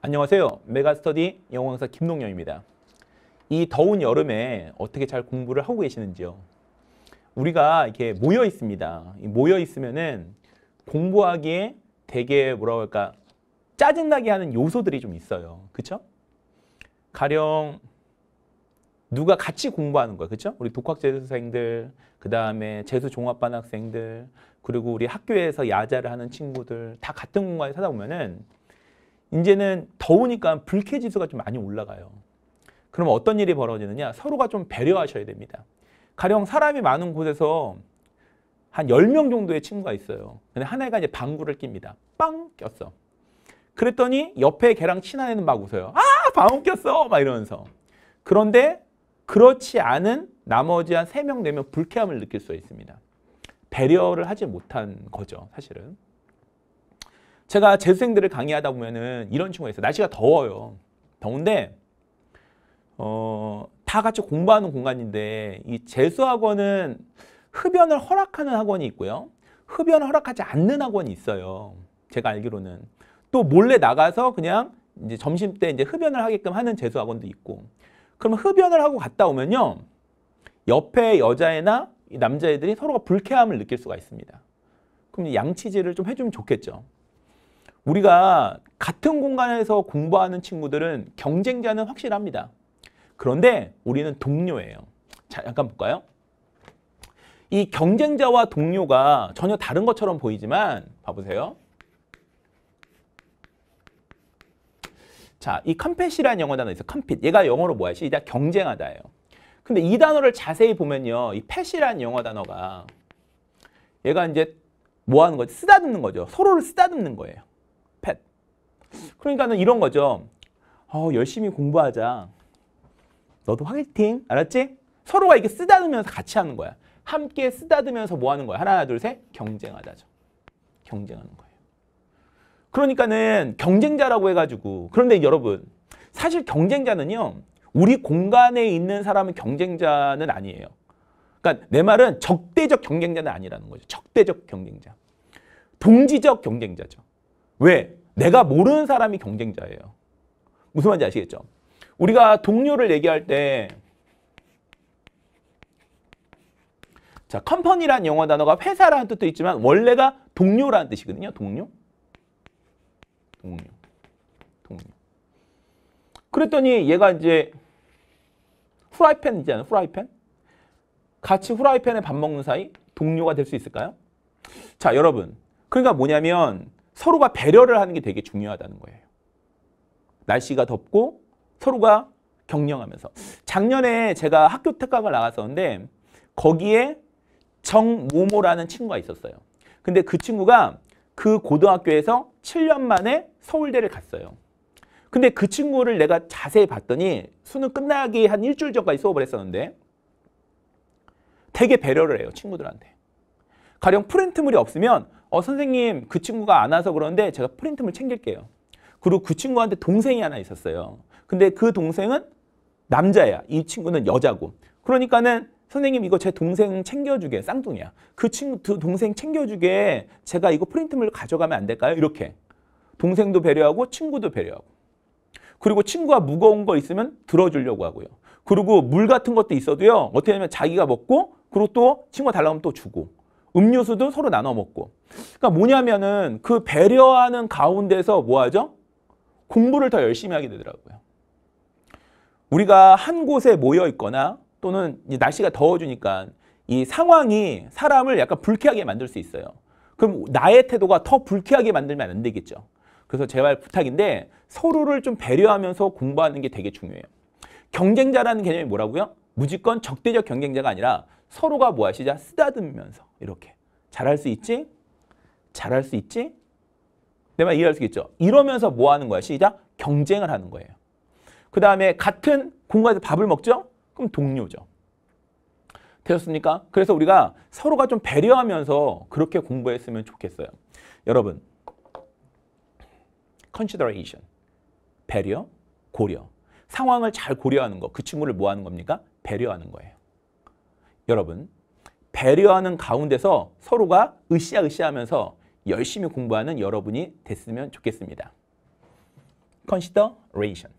안녕하세요. 메가스터디 영어 강사 김동영입니다. 이 더운 여름에 어떻게 잘 공부를 하고 계시는지요? 우리가 이렇게 모여 있습니다. 모여 있으면은 공부하기에 되게 뭐라고 할까 짜증나게 하는 요소들이 좀 있어요. 그쵸? 가령 누가 같이 공부하는 거야. 그쵸? 우리 독학재수생들, 그 다음에 재수종합반 학생들, 그리고 우리 학교에서 야자를 하는 친구들 다 같은 공간에 사다 보면은 이제는 더우니까 불쾌지수가 좀 많이 올라가요. 그러 어떤 일이 벌어지느냐? 서로가 좀 배려하셔야 됩니다. 가령 사람이 많은 곳에서 한 10명 정도의 친구가 있어요. 근데 하나가 이제 방구를 낍니다. 빵! 꼈어. 그랬더니 옆에 걔랑 친한 애는 막 웃어요. 아! 방구 꼈어! 막 이러면서. 그런데 그렇지 않은 나머지 한 3명, 4명 불쾌함을 느낄 수 있습니다. 배려를 하지 못한 거죠, 사실은. 제가 재수생들을 강의하다 보면은 이런 친구가 있어요. 날씨가 더워요. 더운데 어, 다 같이 공부하는 공간인데 이 재수학원은 흡연을 허락하는 학원이 있고요. 흡연을 허락하지 않는 학원이 있어요. 제가 알기로는. 또 몰래 나가서 그냥 이제 점심 때 이제 흡연을 하게끔 하는 재수학원도 있고. 그러면 흡연을 하고 갔다 오면요. 옆에 여자애나 남자애들이 서로가 불쾌함을 느낄 수가 있습니다. 그럼 양치질을 좀 해주면 좋겠죠. 우리가 같은 공간에서 공부하는 친구들은 경쟁자는 확실합니다. 그런데 우리는 동료예요. 자, 잠깐 볼까요? 이 경쟁자와 동료가 전혀 다른 것처럼 보이지만 봐보세요. 자, 이 컴펫이라는 영어 단어 있어요. 컴핏. 얘가 영어로 뭐야? 시작 경쟁하다예요. 근데 이 단어를 자세히 보면요. 이 펫이라는 영어 단어가 얘가 이제 뭐 하는 거지? 쓰다듬는 거죠. 서로를 쓰다듬는 거예요. 그러니까는 이런 거죠. 어, 열심히 공부하자. 너도 화이팅. 알았지? 서로가 이게 렇 쓰다듬으면서 같이 하는 거야. 함께 쓰다듬으면서 뭐 하는 거야? 하나, 둘, 셋. 경쟁하다죠 경쟁하는 거예요. 그러니까는 경쟁자라고 해가지고 그런데 여러분 사실 경쟁자는요 우리 공간에 있는 사람은 경쟁자는 아니에요. 그러니까 내 말은 적대적 경쟁자는 아니라는 거죠. 적대적 경쟁자. 동지적 경쟁자죠. 왜? 내가 모르는 사람이 경쟁자예요. 무슨 말인지 아시겠죠? 우리가 동료를 얘기할 때 자, 컴퍼니란 영어 단어가 회사라는 뜻도 있지만 원래가 동료라는 뜻이거든요. 동료. 동료. 동료. 그랬더니 얘가 이제 후라이팬 있잖아요. 후라이팬. 같이 후라이팬에 밥 먹는 사이 동료가 될 수 있을까요? 자, 여러분. 그러니까 뭐냐면 서로가 배려를 하는 게 되게 중요하다는 거예요. 날씨가 덥고 서로가 격려하면서. 작년에 제가 학교 특강을 나갔었는데 거기에 정모모라는 친구가 있었어요. 근데 그 친구가 그 고등학교에서 7년 만에 서울대를 갔어요. 근데 그 친구를 내가 자세히 봤더니 수능 끝나기 한 일주일 전까지 수업을 했었는데 되게 배려를 해요 친구들한테 가령 프린트물이 없으면 어 선생님 그 친구가 안 와서 그러는데 제가 프린트물 챙길게요. 그리고 그 친구한테 동생이 하나 있었어요. 근데 그 동생은 남자야. 이 친구는 여자고. 그러니까는 선생님 이거 제 동생 챙겨주게 쌍둥이야. 그 친구 그 동생 챙겨주게 제가 이거 프린트물 가져가면 안 될까요? 이렇게 동생도 배려하고 친구도 배려하고 그리고 친구가 무거운 거 있으면 들어주려고 하고요. 그리고 물 같은 것도 있어도요. 어떻게 하면 자기가 먹고 그리고 또 친구가 달라고 하면 또 주고 음료수도 서로 나눠 먹고. 그러니까 뭐냐면은 그 배려하는 가운데서 뭐 하죠? 공부를 더 열심히 하게 되더라고요. 우리가 한 곳에 모여 있거나 또는 날씨가 더워지니까 이 상황이 사람을 약간 불쾌하게 만들 수 있어요. 그럼 나의 태도가 더 불쾌하게 만들면 안 되겠죠. 그래서 제발 부탁인데 서로를 좀 배려하면서 공부하는 게 되게 중요해요. 경쟁자라는 개념이 뭐라고요? 무조건 적대적 경쟁자가 아니라 서로가 뭐야? 시자 쓰다듬으면서 이렇게 잘할 수 있지? 잘할 수 있지? 내 말 이해할 수 있죠? 이러면서 뭐 하는 거야? 시자 경쟁을 하는 거예요. 그 다음에 같은 공간에서 밥을 먹죠? 그럼 동료죠. 되셨습니까? 그래서 우리가 서로가 좀 배려하면서 그렇게 공부했으면 좋겠어요. 여러분, consideration, 배려, 고려. 상황을 잘 고려하는 거. 그 친구를 뭐 하는 겁니까? 배려하는 거예요. 여러분 배려하는 가운데서 서로가 으쌰으쌰하면서 열심히 공부하는 여러분이 됐으면 좋겠습니다. Consideration